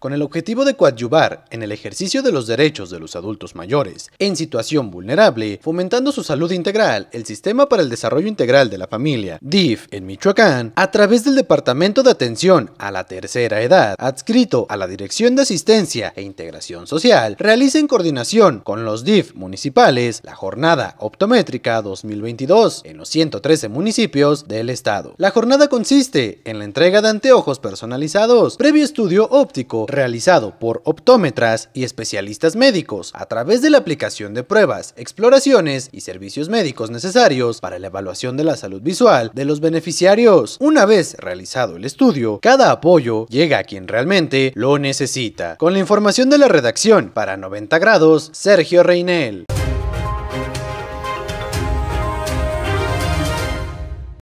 con el objetivo de coadyuvar en el ejercicio de los derechos de los adultos mayores en situación vulnerable, fomentando su salud integral, el Sistema para el Desarrollo Integral de la Familia, DIF, en Michoacán, a través del Departamento de Atención a la Tercera Edad, adscrito a la Dirección de Asistencia e Integración Social, realiza en coordinación con los DIF municipales la jornada optométrica 2022 en los 113 municipios del estado. La jornada consiste en la entrega de anteojos personalizados, previo estudio óptico realizado por optómetras y especialistas médicos a través de la aplicación de pruebas, exploraciones y servicios médicos necesarios para la evaluación de la salud visual de los beneficiarios. Una vez realizado el estudio, cada apoyo llega a quien realmente lo necesita. Con la información de la redacción para 90 grados, Sergio Reinel.